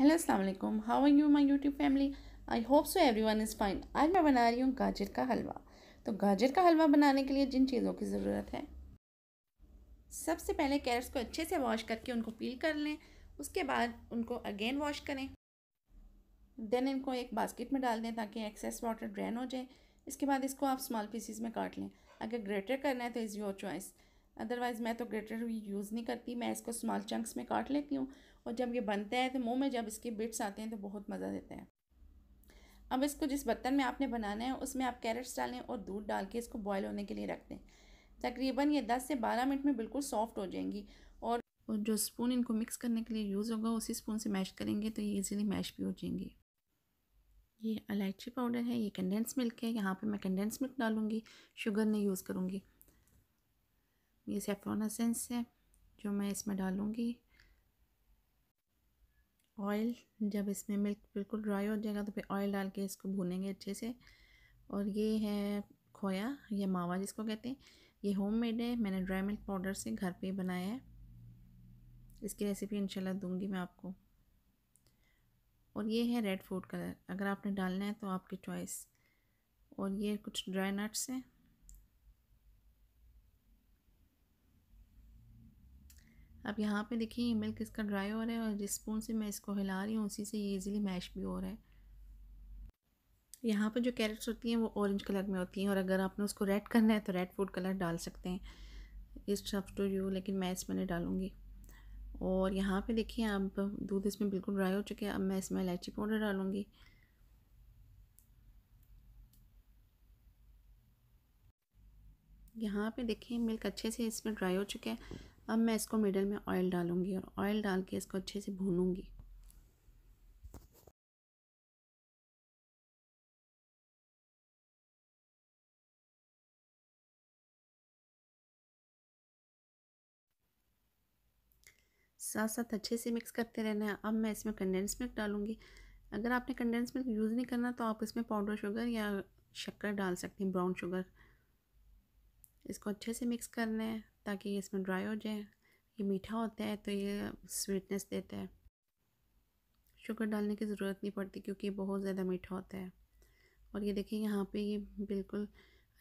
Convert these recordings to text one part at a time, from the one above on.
hello अस्सलाम वालेकुम how are you my YouTube family I hope so everyone is fine आज मैं बना रही हूँ गाजर का हलवा तो गाजर का हलवा बनाने के लिए जिन चीज़ों की ज़रूरत है सबसे पहले कैरेट्स को अच्छे से वॉश करके उनको पील कर लें उसके बाद उनको अगेन वॉश करें देन इनको एक बास्केट में डाल दें ताकि एक्सेस वाटर ड्रेन हो जाए इसके बाद इसको आप स्मॉल पीसीज में काट लें अगर ग्रेटर करना है तो इज़ योर चॉइस अदरवाइज़ मैं तो ग्रेटर यूज़ नहीं करती मैं इसको स्मॉल चंक्स में काट लेती हूँ और जब ये बनते हैं तो मुंह में जब इसके बिट्स आते हैं तो बहुत मज़ा देते हैं अब इसको जिस बर्तन में आपने बनाना है उसमें आप कैरेट्स डालें और दूध डाल के इसको बॉयल होने के लिए रख दें तकरीबन ये दस से बारह मिनट में बिल्कुल सॉफ्ट हो जाएंगी और जो स्पून इनको मिक्स करने के लिए यूज़ होगा उसी स्पून से मैश करेंगे तो ये इजीली मैश भी हो जाएंगे ये इलायची पाउडर है ये कंडेंस मिल्क है यहाँ पे मैं कंडेंस मिल्क डालूँगी शुगर नहीं यूज़ करूँगी ये सेफ्रोनासेंस है जो मैं इसमें डालूँगी ऑयल जब इसमें मिल्क बिल्कुल ड्राई हो जाएगा तो फिर ऑयल डाल के इसको भूनेंगे अच्छे से और ये है खोया या मावा जिसको कहते हैं ये होम मेड है मैंने ड्राई मिल्क पाउडर से घर पे बनाया है इसकी रेसिपी इंशाल्लाह दूंगी मैं आपको और ये है रेड फूड कलर अगर आपने डालना है तो आपकी चॉइस और ये कुछ ड्राई नट्स हैं अब यहाँ पे देखिए ये मिल्क इसका ड्राई हो रहा है और जिस स्पून से मैं इसको हिला रही हूँ उसी से ये इजीली मैश भी हो रहा है यहाँ पर जो कैरेट्स होती हैं वो ऑरेंज कलर में होती हैं और अगर आपने उसको रेड करना है तो रेड फूड कलर डाल सकते हैं इस टफ टू यू लेकिन मैं इसमें नहीं डालूँगी और यहाँ पे देखिए अब दूध इसमें बिल्कुल ड्राई हो चुके हैं अब मैं इसमें इलायची पाउडर डालूँगी यहाँ पे देखिए मिल्क अच्छे से इसमें ड्राई हो चुका है अब मैं इसको मिडल में ऑयल डालूंगी और ऑयल डाल के इसको अच्छे से भूनूंगी साथ साथ अच्छे से मिक्स करते रहना है अब मैं इसमें कंडेंस मिल्क डालूंगी अगर आपने कंडेंस मिल्क यूज़ नहीं करना तो आप इसमें पाउडर शुगर या शक्कर डाल सकते हैं ब्राउन शुगर इसको अच्छे से मिक्स करना है ताकि इसमें ड्राई हो जाए ये मीठा होता है तो ये स्वीटनेस देता है शुगर डालने की ज़रूरत नहीं पड़ती क्योंकि बहुत ज़्यादा मीठा होता है और ये देखिए यहाँ पे ये बिल्कुल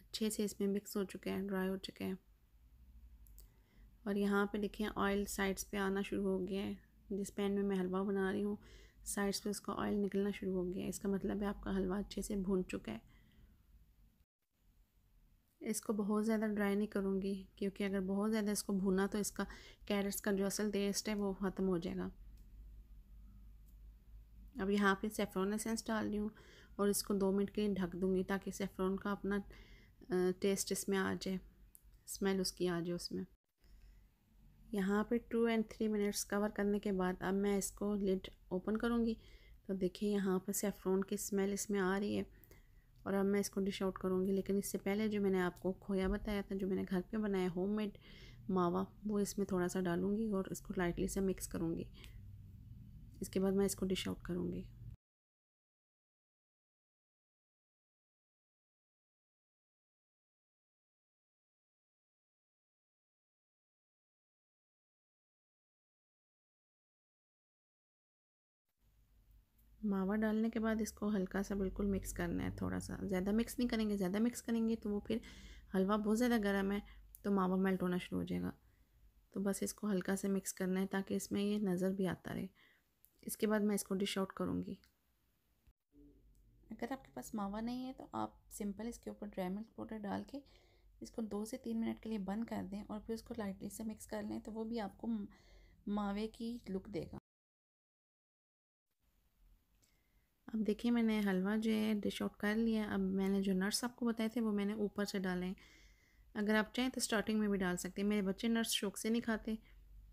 अच्छे से इसमें मिक्स हो चुका है ड्राई हो चुका है और यहाँ पे देखिए ऑयल साइड्स पे आना शुरू हो गया है जिस पैन में मैं हलवा बना रही हूँ साइड्स पे उसका ऑयल निकलना शुरू हो गया है इसका मतलब है आपका हलवा अच्छे से भून चुका है इसको बहुत ज़्यादा ड्राई नहीं करूँगी क्योंकि अगर बहुत ज़्यादा इसको भूना तो इसका कैरेट्स का जो असल टेस्ट है वो ख़त्म हो जाएगा अब यहाँ पे सेफ्रॉन एसेंस डाल रही हूँ और इसको दो मिनट के लिए ढक दूँगी ताकि सेफ्रॉन का अपना टेस्ट इसमें आ जाए स्मेल उसकी आ जाए उसमें यहाँ पे two and three minutes cover करने के बाद अब मैं इसको लिड ओपन करूँगी तो देखिए यहाँ पर सेफ्रॉन की स्मेल इसमें आ रही है और अब मैं इसको डिश आउट करूँगी लेकिन इससे पहले जो मैंने आपको खोया बताया था जो मैंने घर पे बनाया होममेड मावा वो इसमें थोड़ा सा डालूँगी और इसको लाइटली से मिक्स करूँगी इसके बाद मैं इसको डिश आउट करूँगी मावा डालने के बाद इसको हल्का सा बिल्कुल मिक्स करना है थोड़ा सा ज़्यादा मिक्स नहीं करेंगे ज़्यादा मिक्स करेंगे तो वो फिर हलवा बहुत ज़्यादा गर्म है तो मावा मेल्ट होना शुरू हो जाएगा तो बस इसको हल्का से मिक्स करना है ताकि इसमें ये नज़र भी आता रहे इसके बाद मैं इसको डिश आउट करूँगी अगर आपके पास मावा नहीं है तो आप सिंपल इसके ऊपर ड्राई मिल्क पाउडर डाल के इसको दो से तीन मिनट के लिए बंद कर दें और फिर उसको लाइटली से मिक्स कर लें तो वो भी आपको मावे की लुक देगा अब देखिए मैंने हलवा जो है डिश आउट कर लिया अब मैंने जो नट्स आपको बताए थे वो मैंने ऊपर से डाले अगर आप चाहें तो स्टार्टिंग में भी डाल सकते हैं मेरे बच्चे नट्स शौक से नहीं खाते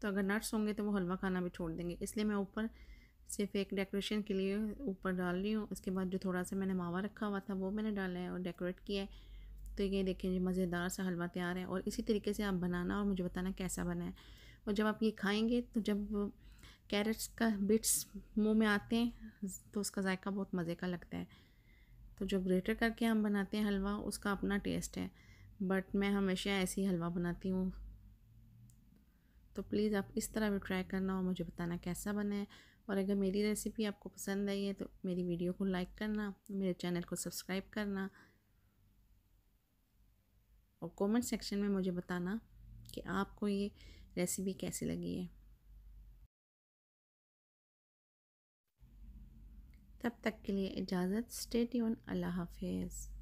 तो अगर नट्स होंगे तो वो हलवा खाना भी छोड़ देंगे इसलिए मैं ऊपर सिर्फ एक डेकोरेशन के लिए ऊपर डाल रही हूँ उसके बाद जो थोड़ा सा मैंने मावा रखा हुआ था वो मैंने डाला है और डेकोरेट किया है तो ये देखें जी मज़ेदार सा हलवा तैयार है और इसी तरीके से आप बनाना और मुझे बताना कैसा बना है और जब आप ये खाएँगे तो जब कैरेट्स का बिट्स मुंह में आते हैं तो उसका जायका बहुत मज़े का लगता है तो जो ग्रेटर करके हम बनाते हैं हलवा उसका अपना टेस्ट है बट मैं हमेशा ऐसे ही हलवा बनाती हूँ तो प्लीज़ आप इस तरह भी ट्राई करना और मुझे बताना कैसा बना है और अगर मेरी रेसिपी आपको पसंद आई है तो मेरी वीडियो को लाइक करना मेरे चैनल को सब्सक्राइब करना और कमेंट सेक्शन में मुझे बताना कि आपको ये रेसिपी कैसी लगी है तब तक के लिए इजाज़त स्टेट यून अल्लाह हाफिज़